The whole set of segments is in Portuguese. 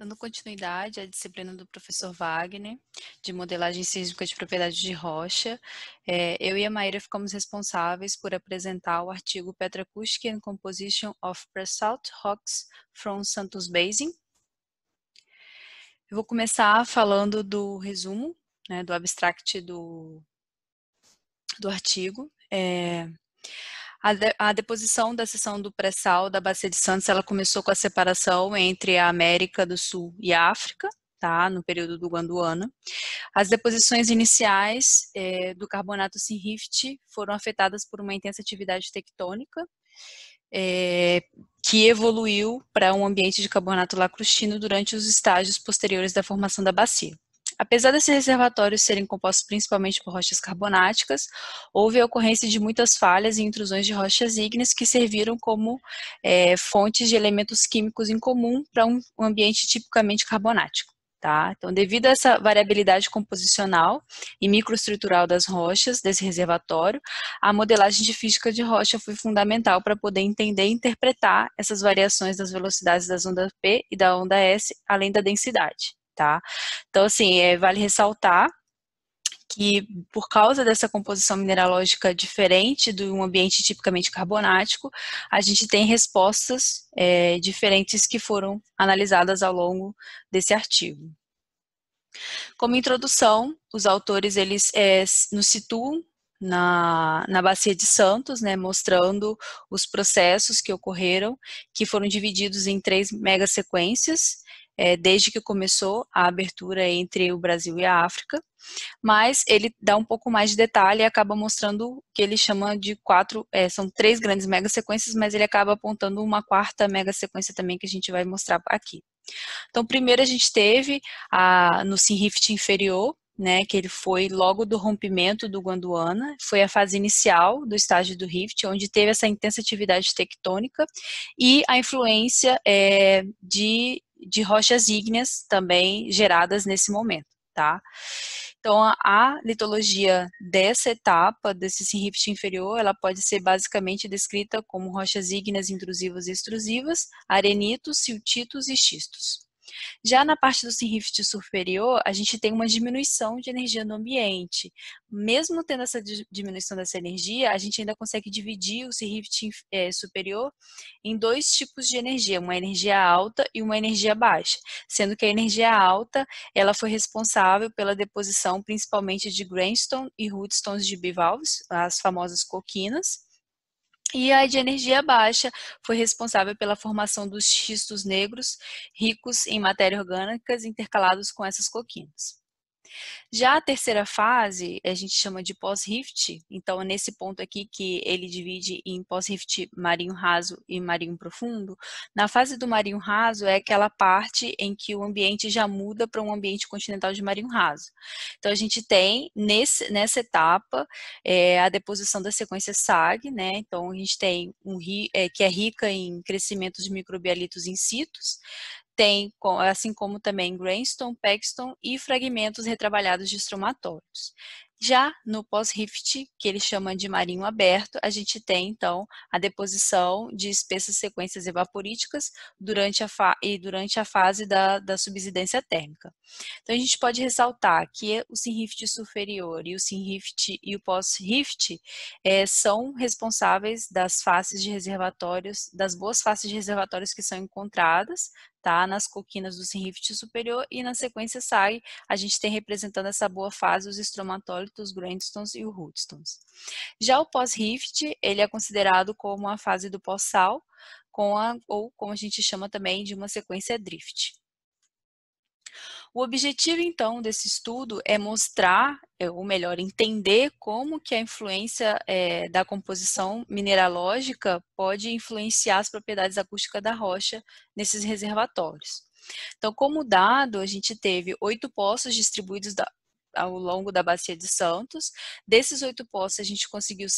Dando continuidade à disciplina do professor Wagner, de modelagem sísmica de propriedade de rocha, é, eu e a Maíra ficamos responsáveis por apresentar o artigo Petra and Composition of Presalt Rocks from Santos Basin. Eu vou começar falando do resumo, né, do abstract do, do artigo. É, a, de, a deposição da seção do pré-sal da Bacia de Santos, ela começou com a separação entre a América do Sul e a África, tá? No período do Gondwana. As deposições iniciais é, do carbonato sinrift foram afetadas por uma intensa atividade tectônica, é, que evoluiu para um ambiente de carbonato lacrustino durante os estágios posteriores da formação da bacia. Apesar desses reservatórios serem compostos principalmente por rochas carbonáticas, houve a ocorrência de muitas falhas e intrusões de rochas ígneas que serviram como é, fontes de elementos químicos em comum para um ambiente tipicamente carbonático. Tá? Então, devido a essa variabilidade composicional e microestrutural das rochas desse reservatório, a modelagem de física de rocha foi fundamental para poder entender e interpretar essas variações das velocidades das ondas P e da onda S, além da densidade tá? Então, assim, é, vale ressaltar que por causa dessa composição mineralógica diferente de um ambiente tipicamente carbonático, a gente tem respostas é, diferentes que foram analisadas ao longo desse artigo. Como introdução, os autores eles é, nos situam na, na Bacia de Santos, né, mostrando os processos que ocorreram, que foram divididos em três mega sequências é, desde que começou a abertura entre o Brasil e a África, mas ele dá um pouco mais de detalhe e acaba mostrando o que ele chama de quatro, é, são três grandes mega sequências, mas ele acaba apontando uma quarta mega sequência também que a gente vai mostrar aqui. Então, primeiro a gente teve a, no Sinrift inferior, né, que ele foi logo do rompimento do Gondwana, foi a fase inicial do estágio do Rift, onde teve essa intensa atividade tectônica e a influência é, de de rochas ígneas também geradas nesse momento, tá? Então, a litologia dessa etapa, desse rift inferior, ela pode ser basicamente descrita como rochas ígneas intrusivas e extrusivas, arenitos, siltitos e xistos. Já na parte do sinrift superior, a gente tem uma diminuição de energia no ambiente. Mesmo tendo essa diminuição dessa energia, a gente ainda consegue dividir o sinrift é, eh, superior em dois tipos de energia, uma energia alta e uma energia baixa, sendo que a energia alta, ela foi responsável pela deposição principalmente de greenstone e rootstones de bivalves, as famosas coquinas, e a de energia baixa foi responsável pela formação dos xistos negros, ricos em matéria orgânica, intercalados com essas coquinas. Já a terceira fase, a gente chama de pós-rift, então é nesse ponto aqui que ele divide em pós-rift marinho raso e marinho profundo, na fase do marinho raso é aquela parte em que o ambiente já muda para um ambiente continental de marinho raso. Então a gente tem nesse, nessa etapa é, a deposição da sequência SAG, né? então a gente tem um é, que é rica em crescimentos de microbialitos in situ, tem, assim como também Grainstone, Paxton e fragmentos retrabalhados de estromatórios. Já no pós-rift, que ele chama de marinho aberto, a gente tem então a deposição de espessas sequências evaporíticas durante a e durante a fase da, da subsidência térmica. Então a gente pode ressaltar que o SINRIFT superior e o SINRIFT e o pós-rift é, eh, são responsáveis das faces de reservatórios, das boas faces de reservatórios que são encontradas tá? Nas coquinas do rift superior e na sequência sai a gente tem representando essa boa fase os estromatólitos, grandstones e o rootstones. Já o pós-rift, ele é considerado como a fase do pós-sal, com a, ou como a gente chama também de uma sequência drift. O objetivo, então, desse estudo é mostrar, é, ou melhor, entender como que a influência é, da composição mineralógica pode influenciar as propriedades acústicas da rocha nesses reservatórios. Então, como dado, a gente teve oito poços distribuídos da, ao longo da Bacia de Santos. Desses oito poços, a gente conseguiu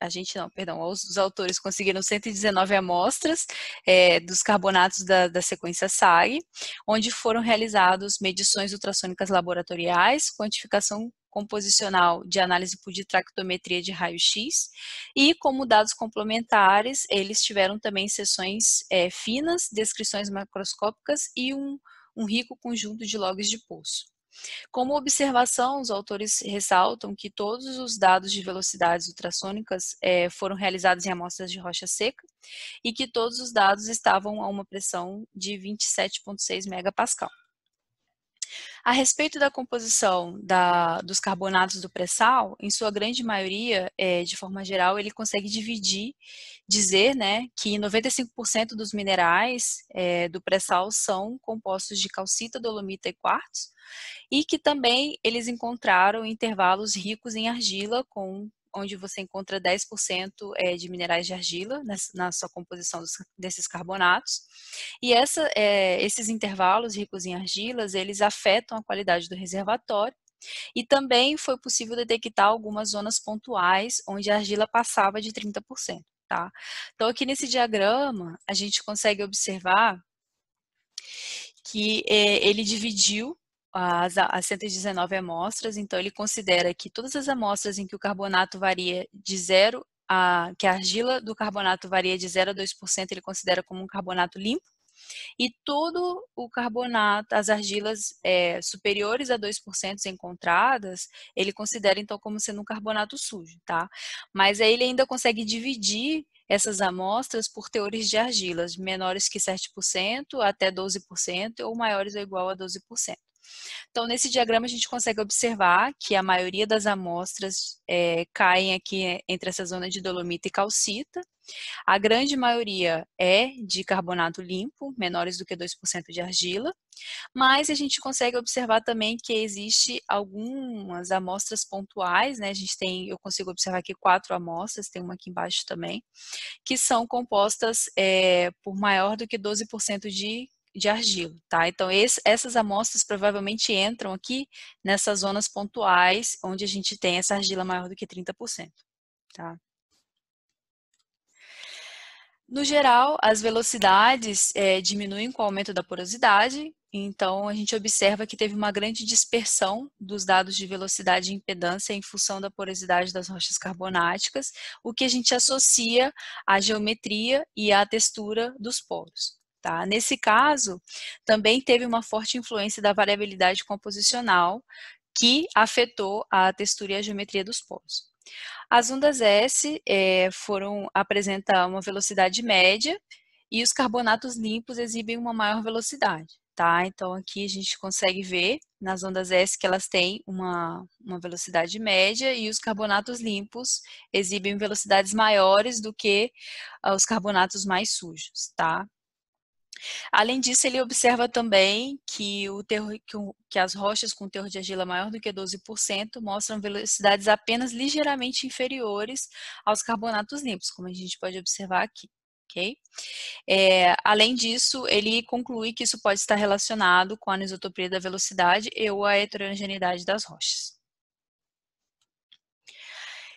a gente não, perdão, os, autores conseguiram 119 amostras é, dos carbonatos da, da sequência SAG, onde foram realizadas medições ultrassônicas laboratoriais, quantificação composicional de análise por detractometria de raio-x e como dados complementares, eles tiveram também sessões é, finas, descrições macroscópicas e um, um rico conjunto de logs de pulso. Como observação, os autores ressaltam que todos os dados de velocidades ultrassônicas eh, foram realizados em amostras de rocha seca e que todos os dados estavam a uma pressão de 27,6 megapascal. A respeito da composição da, dos carbonatos do pré-sal, em sua grande maioria, é, de forma geral, ele consegue dividir, dizer né, que 95% dos minerais é, do pré-sal são compostos de calcita, dolomita e quartzo, e que também eles encontraram intervalos ricos em argila, com onde você encontra 10% é, eh, de minerais de argila nessa, na sua composição dos, desses carbonatos. E essa, é, esses intervalos ricos em argilas, eles afetam a qualidade do reservatório e também foi possível detectar algumas zonas pontuais onde a argila passava de 30%. Tá? Então, aqui nesse diagrama, a gente consegue observar que eh, ele dividiu as, as 119 amostras, então ele considera que todas as amostras em que o carbonato varia de zero, a que a argila do carbonato varia de 0 a 2%, ele considera como um carbonato limpo. E todo o carbonato, as argilas é, superiores a 2% encontradas, ele considera então como sendo um carbonato sujo, tá? Mas aí ele ainda consegue dividir essas amostras por teores de argilas, menores que 7% até 12% ou maiores ou igual a 12%. Então, nesse diagrama, a gente consegue observar que a maioria das amostras é, caem aqui entre essa zona de dolomita e calcita. A grande maioria é de carbonato limpo, menores do que 2% de argila, mas a gente consegue observar também que existe algumas amostras pontuais, né? A gente tem, eu consigo observar aqui quatro amostras, tem uma aqui embaixo também, que são compostas é, por maior do que 12% de de argila, tá? Então, esse, essas amostras provavelmente entram aqui nessas zonas pontuais onde a gente tem essa argila maior do que 30%, tá? No geral, as velocidades é, diminuem com o aumento da porosidade, então a gente observa que teve uma grande dispersão dos dados de velocidade e impedância em função da porosidade das rochas carbonáticas, o que a gente associa à geometria e à textura dos poros. Tá? Nesse caso, também teve uma forte influência da variabilidade composicional que afetou a textura e a geometria dos poros. As ondas S é, foram apresentar uma velocidade média e os carbonatos limpos exibem uma maior velocidade. Tá? Então, aqui a gente consegue ver nas ondas S que elas têm uma, uma velocidade média e os carbonatos limpos exibem velocidades maiores do que ah, os carbonatos mais sujos, tá? Além disso, ele observa também que, o que, o, que as rochas com teor de argila maior do que 12% mostram velocidades apenas ligeiramente inferiores aos carbonatos limpos, como a gente pode observar aqui. Okay? É, além disso, ele conclui que isso pode estar relacionado com a anisotropia da velocidade e ou a heterogeneidade das rochas.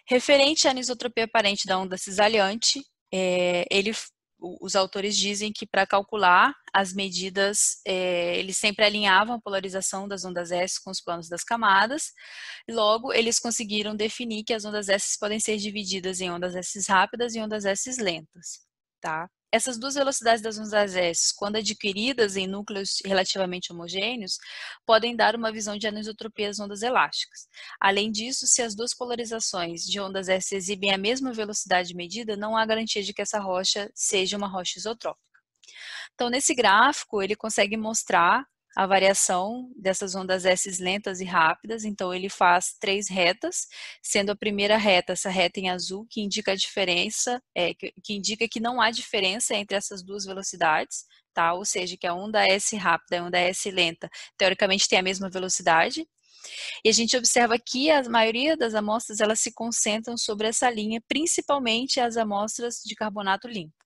Referente à anisotropia aparente da onda cisalhante, é, ele os autores dizem que para calcular as medidas, é, eles sempre alinhavam a polarização das ondas S com os planos das camadas, logo eles conseguiram definir que as ondas S podem ser divididas em ondas S rápidas e ondas S lentas, tá? essas duas velocidades das ondas S, quando adquiridas em núcleos relativamente homogêneos, podem dar uma visão de anisotropia das ondas elásticas. Além disso, se as duas polarizações de ondas S exibem a mesma velocidade medida, não há garantia de que essa rocha seja uma rocha isotrópica. Então, nesse gráfico, ele consegue mostrar a variação dessas ondas S lentas e rápidas, então ele faz três retas, sendo a primeira reta, essa reta em azul, que indica a diferença, é, que, que indica que não há diferença entre essas duas velocidades, tá? Ou seja, que a onda S rápida e a onda S lenta, teoricamente, tem a mesma velocidade, e a gente observa que a maioria das amostras elas se concentram sobre essa linha, principalmente as amostras de carbonato limpo.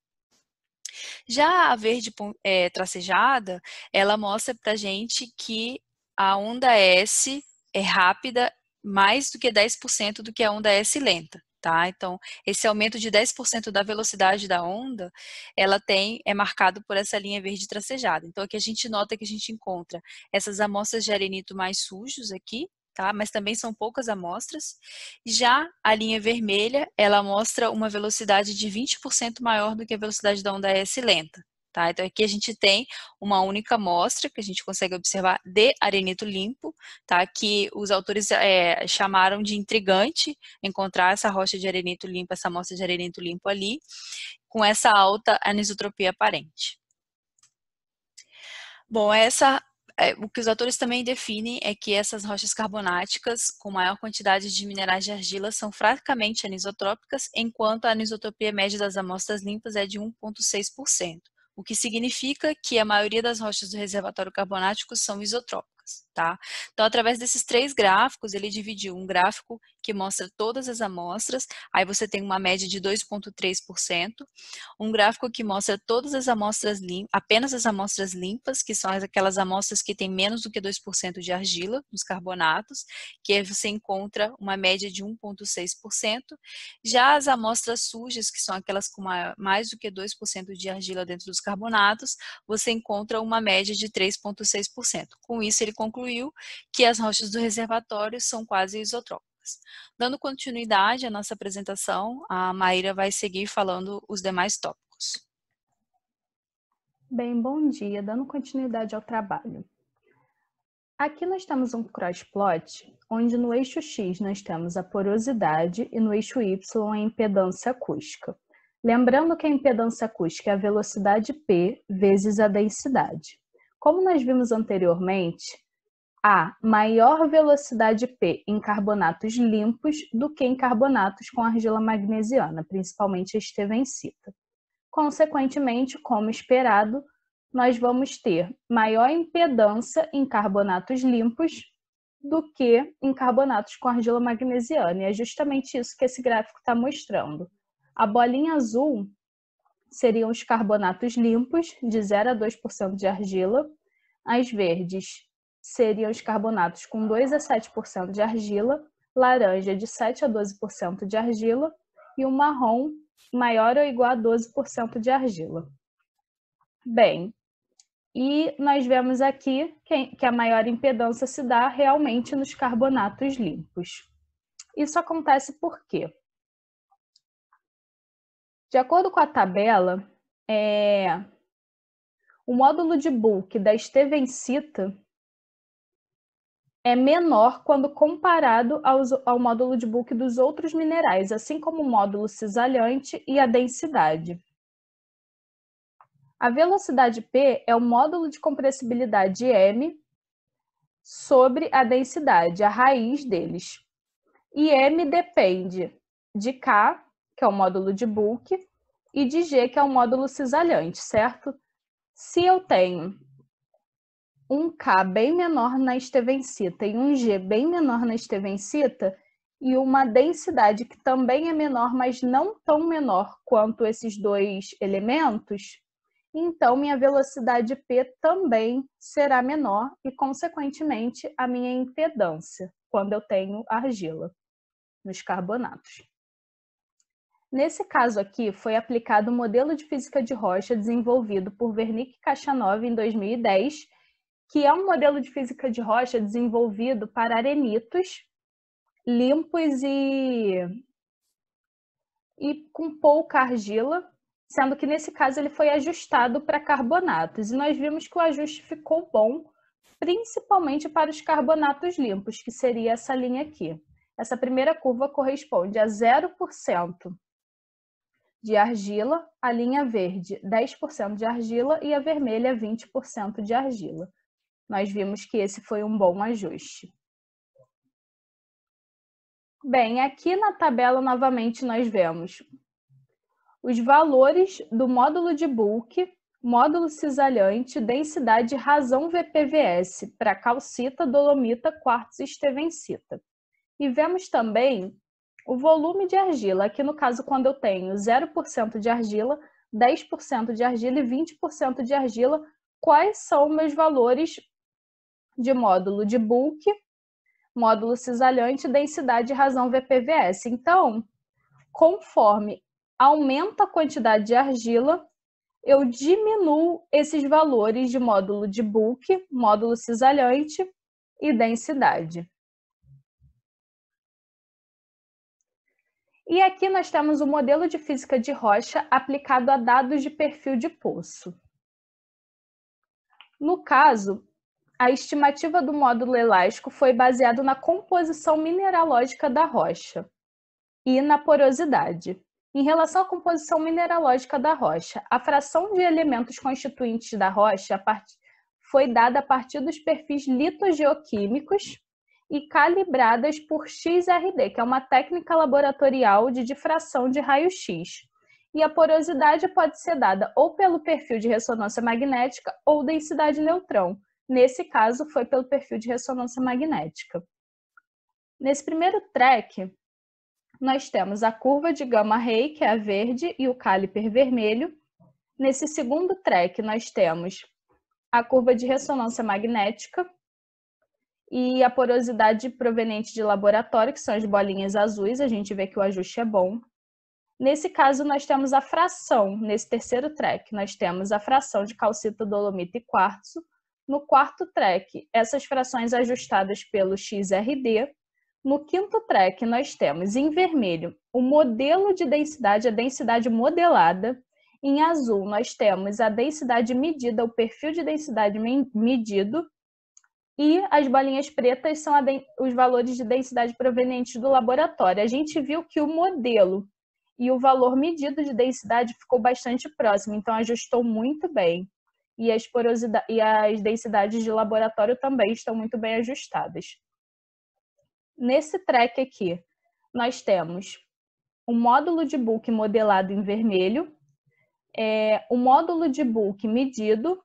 Já a verde é, tracejada, ela mostra para gente que a onda S é rápida mais do que 10% do que a onda S lenta. Tá? Então, esse aumento de 10% da velocidade da onda, ela tem é marcado por essa linha verde tracejada. Então, aqui a gente nota que a gente encontra essas amostras de arenito mais sujos aqui, tá? Mas também são poucas amostras. Já a linha vermelha, ela mostra uma velocidade de 20% maior do que a velocidade da onda S lenta. Tá? Então, aqui a gente tem uma única amostra que a gente consegue observar de arenito limpo, tá? que os autores é, chamaram de intrigante encontrar essa rocha de arenito limpo, essa amostra de arenito limpo ali, com essa alta anisotropia aparente. Bom, essa é, o que os autores também definem é que essas rochas carbonáticas com maior quantidade de minerais de argila são fracamente anisotrópicas, enquanto a anisotropia média das amostras limpas é de 1,6%, o que significa que a maioria das rochas do reservatório carbonático são isotrópicas. Tá? Então, através desses três gráficos, ele dividiu um gráfico que mostra todas as amostras, aí você tem uma média de 2,3%, um gráfico que mostra todas as amostras limpas, apenas as amostras limpas, que são aquelas amostras que têm menos do que 2% de argila nos carbonatos, que você encontra uma média de 1,6%. Já as amostras sujas, que são aquelas com mais do que 2% de argila dentro dos carbonatos, você encontra uma média de 3,6%. Com isso, ele conclui concluiu que as rochas do reservatório são quase isotrópicas. Dando continuidade à nossa apresentação, a Maíra vai seguir falando os demais tópicos. Bem, bom dia. Dando continuidade ao trabalho. Aqui nós temos um cross plot, onde no eixo X nós temos a porosidade e no eixo Y a impedância acústica. Lembrando que a impedância acústica é a velocidade P vezes a densidade. Como nós vimos anteriormente, a maior velocidade P em carbonatos limpos do que em carbonatos com argila magnesiana, principalmente a estevencita. Consequentemente, como esperado, nós vamos ter maior impedância em carbonatos limpos do que em carbonatos com argila magnesiana. E é justamente isso que esse gráfico está mostrando. A bolinha azul seriam os carbonatos limpos, de 0 a 2% de argila. As verdes, seriam os carbonatos com 2 a 7% de argila, laranja de 7 a 12% de argila e o marrom maior ou igual a 12% de argila. Bem, e nós vemos aqui que a maior impedância se dá realmente nos carbonatos limpos. Isso acontece por quê? De acordo com a tabela, é... o módulo de Bulk da estevencita é menor quando comparado ao módulo de Book dos outros minerais, assim como o módulo cisalhante e a densidade. A velocidade P é o módulo de compressibilidade M sobre a densidade, a raiz deles. E M depende de K, que é o módulo de Book, e de G, que é o módulo cisalhante, certo? Se eu tenho um K bem menor na estevencita e um G bem menor na estevencita e uma densidade que também é menor, mas não tão menor quanto esses dois elementos, então minha velocidade P também será menor e, consequentemente, a minha impedância quando eu tenho argila nos carbonatos. Nesse caso aqui, foi aplicado o modelo de física de rocha desenvolvido por Wernicke e Kachanov em 2010 que é um modelo de física de rocha desenvolvido para arenitos limpos e, e com pouca argila, sendo que nesse caso ele foi ajustado para carbonatos. E nós vimos que o ajuste ficou bom, principalmente para os carbonatos limpos, que seria essa linha aqui. Essa primeira curva corresponde a 0% de argila, a linha verde 10% de argila e a vermelha 20% de argila nós vimos que esse foi um bom ajuste. Bem, aqui na tabela novamente nós vemos os valores do módulo de Bulk, módulo cisalhante, densidade e razão VPVS para calcita, dolomita, quartos e estevencita. E vemos também o volume de argila, aqui no caso quando eu tenho 0% de argila, 10% de argila e 20% de argila, quais são meus valores de módulo de bulk, módulo cisalhante, densidade e razão VPVS. Então, conforme aumenta a quantidade de argila, eu diminuo esses valores de módulo de bulk, módulo cisalhante e densidade. E aqui nós temos o um modelo de física de rocha aplicado a dados de perfil de poço. No caso, a estimativa do módulo elástico foi baseada na composição mineralógica da rocha e na porosidade. Em relação à composição mineralógica da rocha, a fração de elementos constituintes da rocha foi dada a partir dos perfis litogeoquímicos e calibradas por XRD, que é uma técnica laboratorial de difração de raio-x. E a porosidade pode ser dada ou pelo perfil de ressonância magnética ou densidade neutrão, Nesse caso, foi pelo perfil de ressonância magnética. Nesse primeiro track, nós temos a curva de gama-ray, que é a verde, e o caliper vermelho. Nesse segundo track, nós temos a curva de ressonância magnética e a porosidade proveniente de laboratório, que são as bolinhas azuis, a gente vê que o ajuste é bom. Nesse caso, nós temos a fração, nesse terceiro track, nós temos a fração de calcita, dolomita e quartzo, no quarto track, essas frações ajustadas pelo XRD. No quinto track, nós temos em vermelho o modelo de densidade, a densidade modelada. Em azul, nós temos a densidade medida, o perfil de densidade medido. E as bolinhas pretas são os valores de densidade provenientes do laboratório. A gente viu que o modelo e o valor medido de densidade ficou bastante próximo, então ajustou muito bem e as, porosidade, e as densidades de laboratório também estão muito bem ajustadas. Nesse track aqui, nós temos o um módulo de book modelado em vermelho, é, o é, um módulo de book medido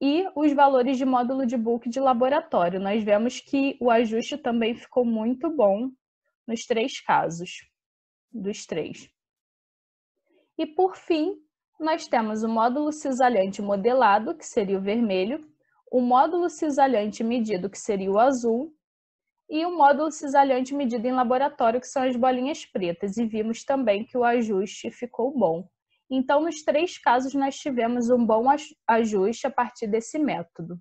e os valores de módulo de book de laboratório. Nós vemos que o ajuste também ficou muito bom nos três casos, dos três. E por fim, nós temos o módulo cisalhante modelado, que seria o vermelho, o módulo cisalhante medido, que seria o azul, e o módulo cisalhante medido em laboratório, que são as bolinhas pretas, e vimos também que o ajuste ficou bom. Então, nos três casos, nós tivemos um bom ajuste a partir desse método.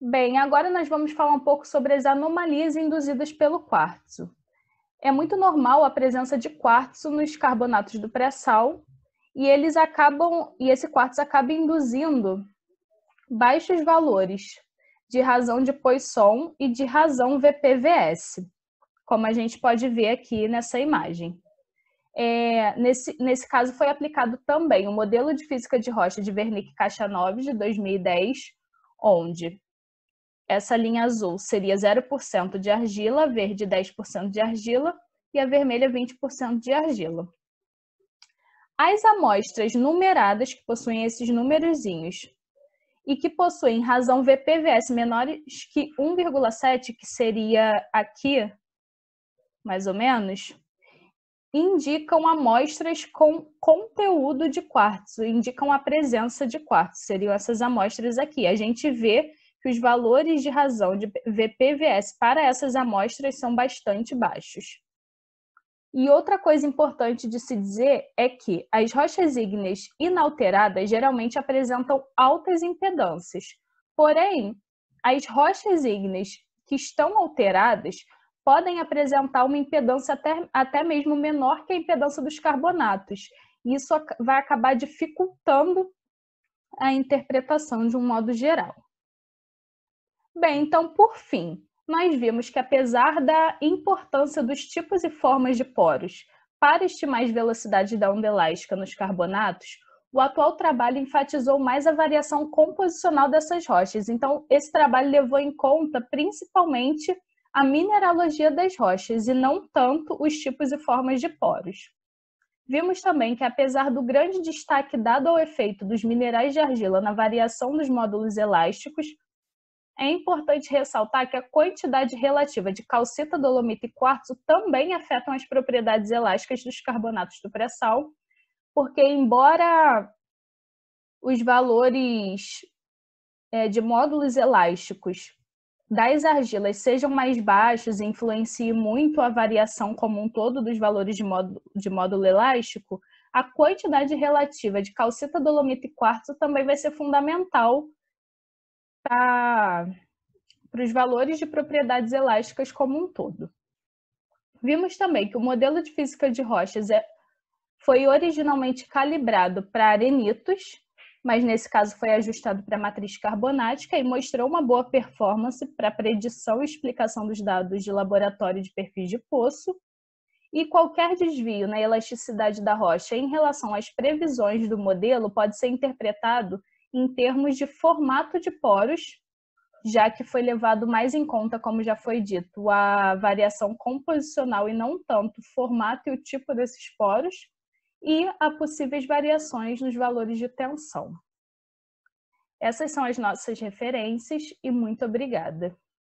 Bem, agora nós vamos falar um pouco sobre as anomalias induzidas pelo quartzo é muito normal a presença de quartzo nos carbonatos do pré-sal e eles acabam e esse quartzo acaba induzindo baixos valores de razão de Poisson e de razão VPVS, como a gente pode ver aqui nessa imagem. É, nesse, nesse caso foi aplicado também o modelo de física de rocha de Wernicke Kachanov de 2010, onde essa linha azul seria 0% de argila, verde 10% de argila e a vermelha 20% de argila. As amostras numeradas que possuem esses numerozinhos e que possuem razão VPVS menores que 1,7, que seria aqui, mais ou menos, indicam amostras com conteúdo de quartzo, indicam a presença de quartzo, seriam essas amostras aqui. A gente vê que os valores de razão de VPVS para essas amostras são bastante baixos. E outra coisa importante de se dizer é que as rochas ígneas inalteradas geralmente apresentam altas impedâncias. Porém, as rochas ígneas que estão alteradas podem apresentar uma impedância até, até mesmo menor que a impedância dos carbonatos. Isso vai acabar dificultando a interpretação de um modo geral. Bem, então, por fim, nós vimos que apesar da importância dos tipos e formas de poros para estimar a velocidade da onda elástica nos carbonatos, o atual trabalho enfatizou mais a variação composicional dessas rochas. Então, esse trabalho levou em conta principalmente a mineralogia das rochas e não tanto os tipos e formas de poros. Vimos também que, apesar do grande destaque dado ao efeito dos minerais de argila na variação dos módulos elásticos, é importante ressaltar que a quantidade relativa de calcita, dolomita e quartzo também afetam as propriedades elásticas dos carbonatos do pré-sal, porque embora os valores é, de módulos elásticos das argilas sejam mais baixos e influenciem muito a variação como um todo dos valores de módulo, de módulo elástico, a quantidade relativa de calcita, dolomita e quartzo também vai ser fundamental para os valores de propriedades elásticas como um todo. Vimos também que o modelo de física de rochas é, foi originalmente calibrado para arenitos, mas nesse caso foi ajustado para a matriz carbonática e mostrou uma boa performance para predição e explicação dos dados de laboratório de perfis de poço. E qualquer desvio na elasticidade da rocha em relação às previsões do modelo pode ser interpretado em termos de formato de poros, já que foi levado mais em conta, como já foi dito, a variação composicional e não tanto o formato e o tipo desses poros, e a possíveis variações nos valores de tensão. Essas são as nossas referências e muito obrigada.